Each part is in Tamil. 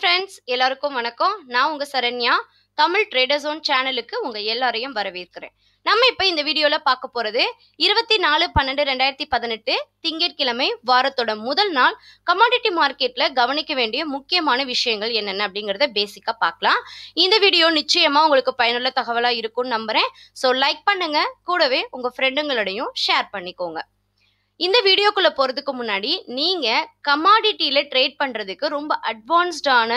ஃப்ரெண்ட்ஸ் எல்லாருக்கும் வணக்கம் நான் உங்கள் சரண்யா தமிழ் ட்ரேடர் ஜோன் சேனலுக்கு உங்கள் எல்லாரையும் வரவேற்கிறேன் நம்ம இப்போ இந்த வீடியோவில் பார்க்க போகிறது இருபத்தி நாலு பன்னெண்டு ரெண்டாயிரத்தி பதினெட்டு திங்கட்கிழமை வாரத்தோட முதல் நாள் கமாடிட்டி மார்க்கெட்டில் கவனிக்க வேண்டிய முக்கியமான விஷயங்கள் என்னென்ன அப்படிங்கிறத பேசிக்காக பார்க்கலாம் இந்த வீடியோ நிச்சயமாக உங்களுக்கு பயனுள்ள தகவலாக இருக்கும்னு நம்புகிறேன் ஸோ லைக் பண்ணுங்கள் கூடவே உங்கள் ஃப்ரெண்டுங்களோடையும் ஷேர் பண்ணிக்கோங்க இந்த வீடியோக்குள்ளே போகிறதுக்கு முன்னாடி நீங்கள் கமாடிட்டியில் ட்ரேட் பண்ணுறதுக்கு ரொம்ப அட்வான்ஸ்டான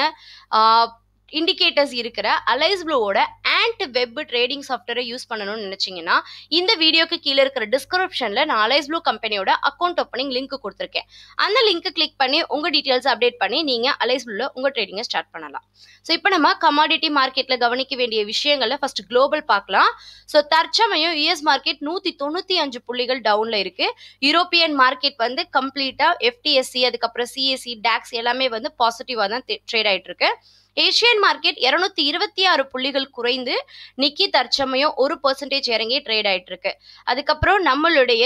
இண்டிகேட்டர்ஸ் இருக்கிற அலைஸ் ப்ளூவோட ஆண்ட் வெப் ட்ரேடிங் சாஃப்ட்வேரை யூஸ் பண்ணணும்னு நினைச்சிங்கன்னா இந்த வீடியோக்கு கீழே இருக்கிற டிஸ்கிரிப்ஷனில் நான் அலைஸ் ப்ளூ கம்பெனியோட அக்கௌண்ட் ஓப்பனிங் லிங்க் கொடுத்துருக்கேன் அந்த லிங்க்கு கிளிக் பண்ணி உங்கள் டீட்டெயில்ஸ் அப்டேட் பண்ணி நீங்கள் அலைஸ் ப்ளூவில் உங்கள் ட்ரேடிங்கை ஸ்டார்ட் பண்ணலாம் ஸோ இப்போ நம்ம கமாடிட்டி மார்க்கெட்டில் கவனிக்க வேண்டிய விஷயங்களை ஃபர்ஸ்ட் குளோபல் பார்க்கலாம் ஸோ தற்சமயம் யூஎஸ் மார்க்கெட் நூற்றி தொண்ணூற்றி அஞ்சு புள்ளிகள் டவுனில் இருக்குது யூரோப்பியன் மார்க்கெட் வந்து கம்ப்ளீட்டாக எஃப்டிஎஸ்சி அதுக்கப்புறம் சிஎஸ்சி டேக்ஸ் எல்லாமே வந்து பாசிட்டிவாக தான் ட்ரேட் ஆகிட்டு இருக்கு ஏஷியன் மார்க்கெட் இருநூத்தி இருபத்தி ஆறு புள்ளிகள் குறைந்து நிக்கி தற்சமயம் ஒரு பர்சன்டேஜ் இறங்கி ட்ரேட் ஆயிட்டு இருக்கு அதுக்கப்புறம் நம்மளுடைய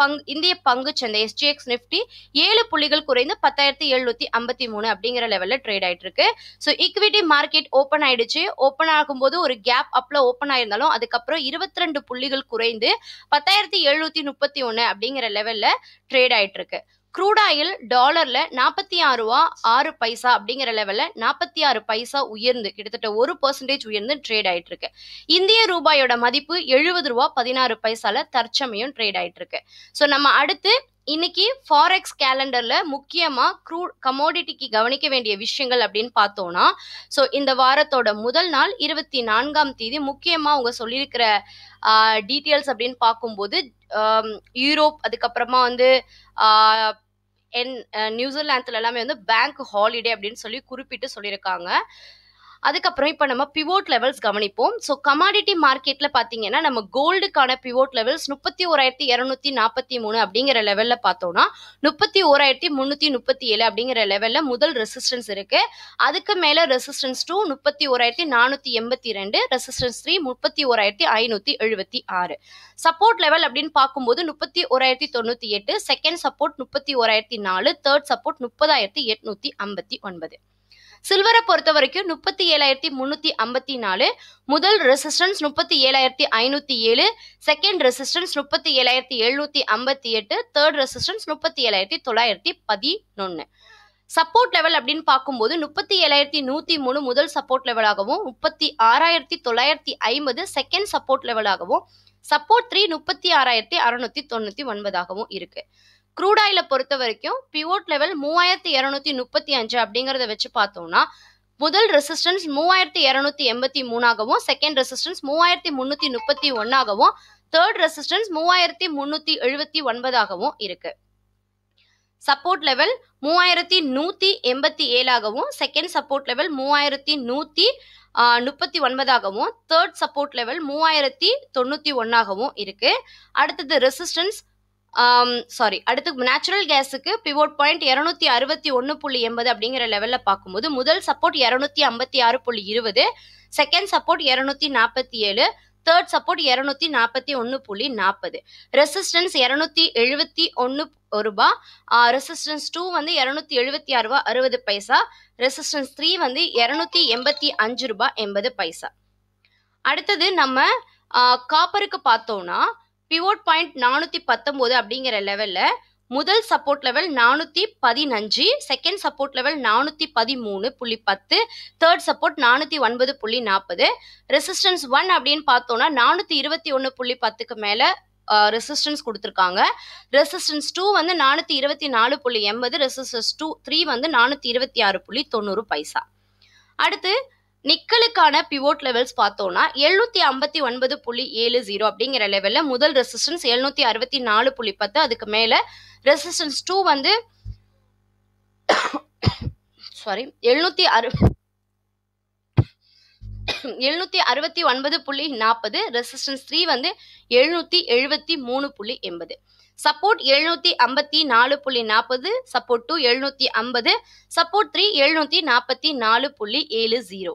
பங் இந்திய பங்கு சந்தை எஸ்டிஎக்ஸ் நிப்டி ஏழு புள்ளிகள் குறைந்து பத்தாயிரத்தி எழுநூத்தி ஐம்பத்தி மூணு அப்படிங்கிற லெவலில் ட்ரேட் ஆயிட்டு இருக்கு ஸோ ஈக்விட்டி மார்க்கெட் ஓப்பன் ஆயிடுச்சு ஓப்பன் ஆகும்போது ஒரு கேப் அப்ல ஓப்பன் ஆயிருந்தாலும் அதுக்கப்புறம் இருபத்தி ரெண்டு புள்ளிகள் குறைந்து பத்தாயிரத்தி எழுநூத்தி முப்பத்தி ஒன்று அப்படிங்கிற லெவலில் ட்ரேட் ஆயிட்டு இருக்கு க்ரூடாயில் டாலரில் நாற்பத்தி ஆறு ரூபா ஆறு பைசா அப்படிங்கிற லெவலில் நாற்பத்தி ஆறு பைசா உயர்ந்து கிட்டத்தட்ட ஒரு பர்சன்டேஜ் உயர்ந்து ட்ரேட் ஆயிட்டு இருக்கு இந்திய ரூபாயோட மதிப்பு எழுபது ரூபா பதினாறு பைசால தற்சமயம் ட்ரேட் ஆயிட்டு இருக்கு ஸோ நம்ம அடுத்து இன்னைக்கு ஃபாரெக்ஸ் கேலண்டர்ல முக்கியமா க்ரூட் கமோடிட்டிக்கு கவனிக்க வேண்டிய விஷயங்கள் அப்படின்னு பார்த்தோம்னா ஸோ இந்த வாரத்தோட முதல் நாள் இருபத்தி நான்காம் தேதி முக்கியமா அவங்க சொல்லியிருக்கிற டீட்டெயில்ஸ் அப்படின்னு பார்க்கும்போது யூரோப் அதுக்கப்புறமா வந்து என் நியூசிலாந்துல எல்லாமே வந்து பேங்க் ஹாலிடே அப்படின்னு சொல்லி குறிப்பிட்டு சொல்லியிருக்காங்க அதுக்கப்புறம் இப்போ நம்ம பிவோட் லெவல்ஸ் கவனிப்போம் ஸோ கமாடிட்டி மார்க்கெட்ல பார்த்தீங்கன்னா நம்ம கோல்டுக்கான பிவோட் லெவல்ஸ் முப்பத்தி ஓராயிரத்தி இரநூத்தி நாற்பத்தி மூணு அப்படிங்கிற லெவல்ல பார்த்தோம்னா முப்பத்தி ஓராயிரத்தி முந்நூற்றி முப்பத்தி ஏழு அப்படிங்கிற லெவலில் முதல் ரெசிஸ்டன்ஸ் இருக்கு அதுக்கு மேலே ரெசிஸ்டன்ஸ் டூ முப்பத்தி ஓராயிரத்தி நானூற்றி எண்பத்தி ரெண்டு ரெசிஸ்டன்ஸ் த்ரீ முப்பத்தி ஓராயிரத்தி ஐநூற்றி எழுபத்தி ஆறு சப்போர்ட் லெவல் அப்படின்னு பார்க்கும்போது முப்பத்தி ஓராயிரத்தி தொண்ணூற்றி எட்டு செகண்ட் சப்போர்ட் முப்பத்தி ஓராயிரத்தி நாலு தேர்ட் சப்போர்ட் முப்பதாயிரத்தி எட்நூற்றி ஐம்பத்தி ஒன்பது சில்வரை பொறுத்த வரைக்கும் முப்பத்தி ஏழாயிரத்தி முந்நூற்றி ஐம்பத்தி நாலு முதல் ரெசிஸ்டன்ஸ் முப்பத்தி ஏழாயிரத்தி ஐநூற்றி ஏழு செகண்ட் ரெசிஸ்டன்ஸ் முப்பத்தி ஏழாயிரத்தி எழுநூற்றி ஐம்பத்தி எட்டு தேர்ட் ரெசிஸ்டன்ஸ் முப்பத்தி ஏழாயிரத்தி தொள்ளாயிரத்தி பதினொன்று சப்போர்ட் லெவல் அப்படின்னு பார்க்கும்போது முப்பத்தி ஏழாயிரத்தி நூற்றி மூணு முதல் சப்போர்ட் லெவலாகவும் முப்பத்தி ஆறாயிரத்தி தொள்ளாயிரத்தி ஐம்பது செகண்ட் சப்போர்ட் லெவலாகவும் சப்போர்ட் த்ரீ முப்பத்தி ஆறாயிரத்தி அறுநூத்தி தொண்ணூற்றி ஒன்பதாகவும் இருக்குது க்ரூட் ஆயில பொறுத்த வரைக்கும் பிவோட் லெவல் மூவாயிரத்தி இரநூத்தி முப்பத்தி அஞ்சு அப்படிங்கிறத வச்சு பார்த்தோம்னா முதல் ரெசிஸ்டன்ஸ் மூவாயிரத்தி இரநூத்தி எண்பத்தி மூணாகவும் செகண்ட் ரெசிஸ்டன்ஸ் மூவாயிரத்தி முன்னூத்தி முப்பத்தி ஒன்னாகவும் தேர்ட் ரெசிஸ்டன்ஸ் மூவாயிரத்தி முன்னூத்தி எழுபத்தி ஒன்பதாகவும் இருக்கு சப்போர்ட் லெவல் மூவாயிரத்தி நூத்தி எண்பத்தி ஏழாகவும் செகண்ட் சப்போர்ட் லெவல் மூவாயிரத்தி நூத்தி முப்பத்தி ஒன்பதாகவும் தேர்ட் சப்போர்ட் லெவல் மூவாயிரத்தி தொண்ணூத்தி ஒன்னாகவும் இருக்கு அடுத்தது ரெசிஸ்டன்ஸ் சாரி அடுத்து நேச்சுரல் கேஸுக்கு பிவோட் பாயிண்ட் இரநூத்தி அறுபத்தி ஒன்று புள்ளி எண்பது அப்படிங்கிற லெவலில் பார்க்கும்போது முதல் சப்போர்ட் இரநூத்தி ஐம்பத்தி ஆறு புள்ளி இருபது செகண்ட் சப்போர்ட் இரநூத்தி நாற்பத்தி ஏழு தேர்ட் சப்போர்ட் இரநூத்தி நாற்பத்தி ஒன்று புள்ளி நாற்பது ரெசிஸ்டன்ஸ் இரநூத்தி எழுபத்தி ஒன்று ரூபா ரெசிஸ்டன்ஸ் டூ வந்து இரநூத்தி எழுபத்தி ஆறு ரூபா அறுபது பைசா ரெசிஸ்டன்ஸ் த்ரீ வந்து இரநூத்தி எண்பத்தி அஞ்சு ரூபா எண்பது பைசா அடுத்தது நம்ம காப்பருக்கு பார்த்தோம்னா பிவோட் பாயிண்ட் நானூற்றி பத்தொம்போது அப்படிங்கிற லெவலில் முதல் சப்போர்ட் லெவல் நானூற்றி பதினஞ்சு செகண்ட் சப்போர்ட் லெவல் நானூற்றி பதிமூணு புள்ளி பத்து தேர்ட் சப்போர்ட் நானூற்றி ஒன்பது புள்ளி நாற்பது ரெசிஸ்டன்ஸ் ஒன் அப்படின்னு பார்த்தோன்னா நானூற்றி இருபத்தி ஒன்று புள்ளி பத்துக்கு மேலே ரெசிஸ்டன்ஸ் கொடுத்துருக்காங்க ரெசிஸ்டன்ஸ் டூ வந்து நானூற்றி இருபத்தி நாலு புள்ளி எண்பது ரெசிஸ்டன்ஸ் டூ த்ரீ வந்து நானூற்றி இருபத்தி ஆறு புள்ளி தொண்ணூறு பைசா அடுத்து நிக்கலுக்கான பிவோட் லெவல்ஸ் பார்த்தோம்னா எழுநூத்தி ஐம்பத்தி ஒன்பது புள்ளி ஏழு ஜீரோ அப்படிங்கிற லெவலில் முதல் ரெசிஸ்டன்ஸ் எழுநூத்தி அறுபத்தி நாலு புள்ளி பத்து அதுக்கு மேலே ரெசிஸ்டன்ஸ் டூ வந்து சாரி எழுநூத்தி அறு எழுநூத்தி அறுபத்தி ஒன்பது புள்ளி நாற்பது ரெசிஸ்டன்ஸ் த்ரீ வந்து எழுநூத்தி எழுபத்தி மூணு புள்ளி எண்பது சப்போர்ட் எழுநூத்தி ஐம்பத்தி நாலு புள்ளி நாற்பது சப்போர்ட் டூ எழுநூத்தி ஐம்பது சப்போர்ட் த்ரீ எழுநூத்தி நாற்பத்தி நாலு புள்ளி ஏழு ஜீரோ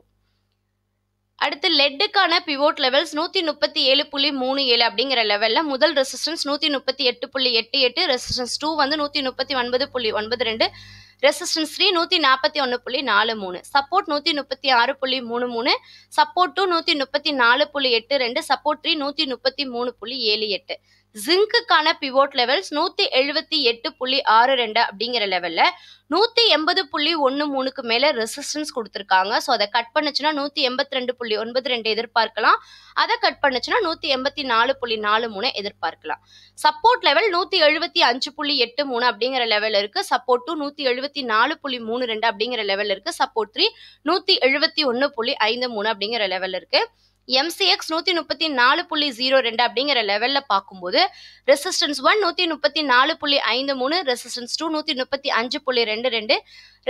அடுத்து லெட்டுக்கான பிவோட் லெவல்ஸ் நூற்றி முப்பத்தி ஏழு புள்ளி மூணு ஏழு அப்படிங்கிற லெவலில் முதல் ரெசிஸ்டன்ஸ் நூற்றி முப்பத்தி எட்டு புள்ளி எட்டு எட்டு ரெசிஸ்டன்ஸ் டூ வந்து நூற்றி முப்பத்தி ஒன்பது புள்ளி ஒன்பது ரெண்டு ரெசிஸ்டன்ஸ் த்ரீ நூற்றி நாற்பத்தி ஒன்று புள்ளி நாலு மூணு சப்போர்ட் நூற்றி முப்பத்தி ஆறு புள்ளி மூணு மூணு சப்போர்ட் டூ நூற்றி முப்பத்தி நாலு புள்ளி எட்டு ரெண்டு சப்போர்ட் த்ரீ நூற்றி முப்பத்தி மூணு புள்ளி ஏழு எட்டு ஜிங்க்குக்கான பிவோட் லெவல்ஸ் நூற்றி எழுபத்தி எட்டு புள்ளி ஆறு ரெண்டு அப்படிங்கிற லெவலில் நூற்றி எண்பது புள்ளி ஒன்று மூணுக்கு மேலே ரெசிஸ்டன்ஸ் கொடுத்துருக்காங்க ஸோ அதை கட் பண்ணுச்சுன்னா நூற்றி எண்பத்தி ரெண்டு புள்ளி ஒன்பது ரெண்டு எதிர்பார்க்கலாம் அதை கட் பண்ணுச்சுன்னா நூற்றி எண்பத்தி நாலு புள்ளி நாலு மூணு எதிர்பார்க்கலாம் சப்போர்ட் லெவல் நூற்றி எழுபத்தி அஞ்சு புள்ளி எட்டு மூணு அப்படிங்கிற லெவல் இருக்குது சப்போர்ட் டூ நூற்றி எழுபத்தி நாலு புள்ளி மூணு ரெண்டு அப்படிங்கிற லெவல் இருக்குது சப்போர்ட் த்ரீ நூற்றி எழுபத்தி ஒன்று புள்ளி ஐந்து மூணு அப்படிங்கிற லெவல் இருக்குது எம்சிஎக்ஸ் நூற்றி முப்பத்தி நாலு புள்ளி ஜீரோ ரெண்டு அப்படிங்கிற லெவலில் பார்க்கும்போது ரெசிஸ்டன்ஸ் ஒன் நூற்றி முப்பத்தி நாலு புள்ளி ஐந்து மூணு ரெசிஸ்டன்ஸ் டூ நூற்றி முப்பத்தி அஞ்சு புள்ளி ரெண்டு ரெண்டு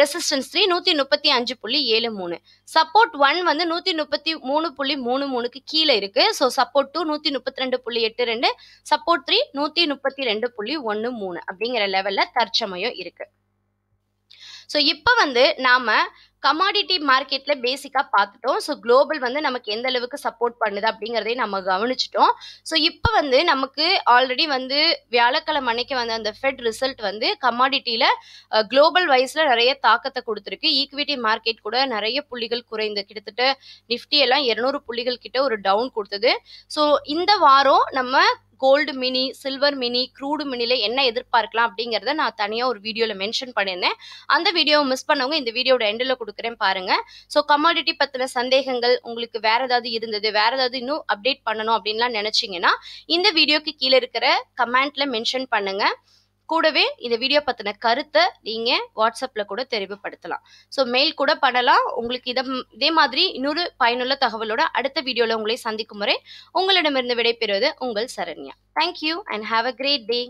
ரெசிஸ்டன்ஸ் த்ரீ நூற்றி முப்பத்தி அஞ்சு புள்ளி ஏழு மூணு சப்போர்ட் ஒன் வந்து நூற்றி முப்பத்தி மூணு புள்ளி மூணு மூணுக்கு கீழே இருக்கு ஸோ சப்போர்ட் டூ நூற்றி முப்பத்தி ரெண்டு புள்ளி எட்டு ரெண்டு சப்போர்ட் த்ரீ நூற்றி முப்பத்தி ரெண்டு புள்ளி ஒன்று மூணு அப்படிங்கிற லெவலில் தற்சமயம் இருக்குது ஸோ இப்போ வந்து நாம் கமாடிட்டி மார்க்கெட்டில் பேசிக்காக பார்த்துட்டோம் ஸோ குளோபல் வந்து நமக்கு எந்த அளவுக்கு சப்போர்ட் பண்ணுது அப்படிங்கிறதையும் நம்ம கவனிச்சிட்டோம் ஸோ இப்போ வந்து நமக்கு ஆல்ரெடி வந்து வியாழக்கிழமை அன்னைக்கு வந்த அந்த ஃபெட் ரிசல்ட் வந்து கமாடிட்டியில் குளோபல் வைஸில் நிறைய தாக்கத்தை கொடுத்துருக்கு ஈக்விட்டி மார்க்கெட் கூட நிறைய புள்ளிகள் குறைந்து கிட்டத்தட்ட நிஃப்டி எல்லாம் இரநூறு புள்ளிகள் கிட்ட ஒரு டவுன் கொடுத்தது ஸோ இந்த வாரம் நம்ம gold mini silver mini crude மினியில் என்ன எதிர்பார்க்கலாம் அப்படிங்கிறத நான் தனியாக ஒரு வீடியோவில் மென்ஷன் பண்ணியிருந்தேன் அந்த வீடியோவை மிஸ் பண்ணவங்க இந்த வீடியோட எண்டில் கொடுக்குறேன் பாருங்கள் ஸோ கமாடிட்டி பற்றின சந்தேகங்கள் உங்களுக்கு வேற ஏதாவது இருந்தது வேற ஏதாவது இன்னும் அப்டேட் பண்ணணும் அப்படின்லாம் நினச்சிங்கன்னா இந்த வீடியோக்கு கீழே இருக்கிற கமெண்ட்டில் மென்ஷன் பண்ணுங்கள் கூடவே இந்த வீடியோ பற்றின கருத்தை நீங்கள் வாட்ஸ்அப்பில் கூட தெரிவுபடுத்தலாம் ஸோ மெயில் கூட பண்ணலாம் உங்களுக்கு இதை இதே மாதிரி இன்னொரு பயனுள்ள தகவலோட அடுத்த வீடியோவில் உங்களை சந்திக்கும் முறை உங்களிடமிருந்து விடைபெறுவது உங்கள் Saranya thank you and have a great day